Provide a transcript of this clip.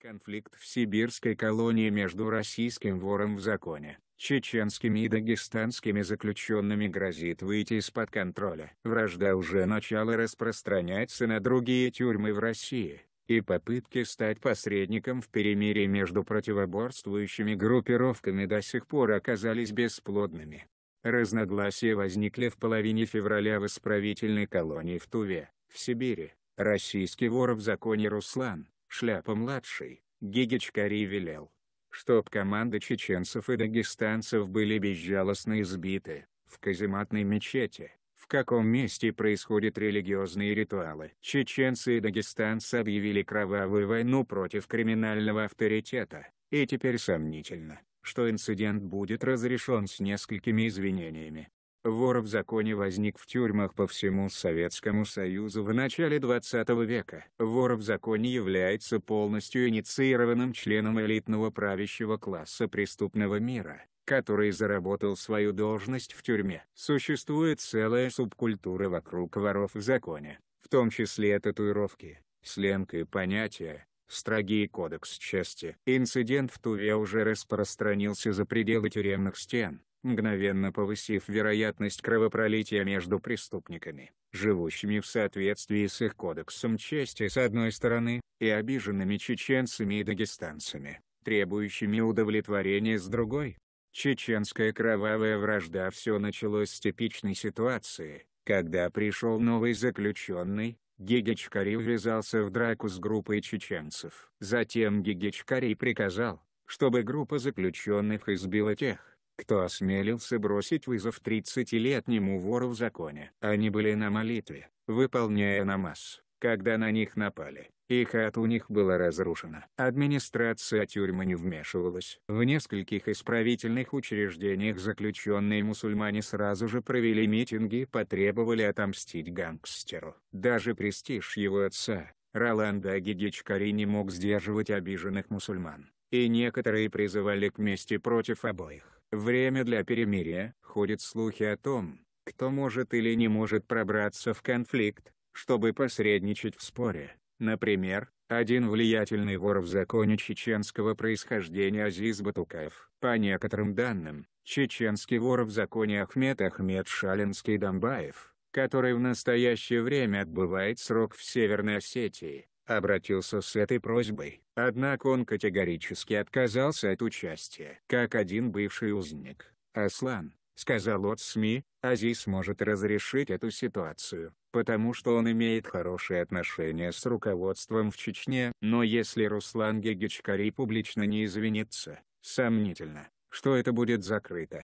Конфликт в сибирской колонии между российским вором в законе, чеченскими и дагестанскими заключенными грозит выйти из-под контроля. Вражда уже начала распространяться на другие тюрьмы в России, и попытки стать посредником в перемирии между противоборствующими группировками до сих пор оказались бесплодными. Разногласия возникли в половине февраля в исправительной колонии в Туве, в Сибири. Российский вор в законе Руслан, Шляпа-младший, Гигичкари велел, чтоб команды чеченцев и дагестанцев были безжалостно избиты, в казематной мечети, в каком месте происходят религиозные ритуалы. Чеченцы и дагестанцы объявили кровавую войну против криминального авторитета, и теперь сомнительно, что инцидент будет разрешен с несколькими извинениями. Воров в законе возник в тюрьмах по всему Советскому Союзу в начале 20 века. Воров в законе является полностью инициированным членом элитного правящего класса преступного мира, который заработал свою должность в тюрьме. Существует целая субкультура вокруг воров в законе, в том числе татуировки, сленг и понятия, строги кодекс чести. Инцидент в Туве уже распространился за пределы тюремных стен мгновенно повысив вероятность кровопролития между преступниками, живущими в соответствии с их кодексом чести с одной стороны, и обиженными чеченцами и дагестанцами, требующими удовлетворения с другой. Чеченская кровавая вражда все началось с типичной ситуации, когда пришел новый заключенный, Гигичкари ввязался в драку с группой чеченцев. Затем Гигичкари приказал, чтобы группа заключенных избила тех, кто осмелился бросить вызов 30-летнему вору в законе. Они были на молитве, выполняя намаз, когда на них напали, и хата у них была разрушена. Администрация тюрьмы не вмешивалась. В нескольких исправительных учреждениях заключенные мусульмане сразу же провели митинги и потребовали отомстить гангстеру. Даже престиж его отца, Роланда Гигичкари не мог сдерживать обиженных мусульман и некоторые призывали к мести против обоих. Время для перемирия, ходят слухи о том, кто может или не может пробраться в конфликт, чтобы посредничать в споре. Например, один влиятельный вор в законе чеченского происхождения Азиз Батукаев. По некоторым данным, чеченский вор в законе Ахмед Ахмед Шалинский Домбаев, который в настоящее время отбывает срок в Северной Осетии, обратился с этой просьбой, однако он категорически отказался от участия. Как один бывший узник, Аслан, сказал от СМИ, Азис может разрешить эту ситуацию, потому что он имеет хорошие отношения с руководством в Чечне. Но если Руслан Гегичкари публично не извинится, сомнительно, что это будет закрыто.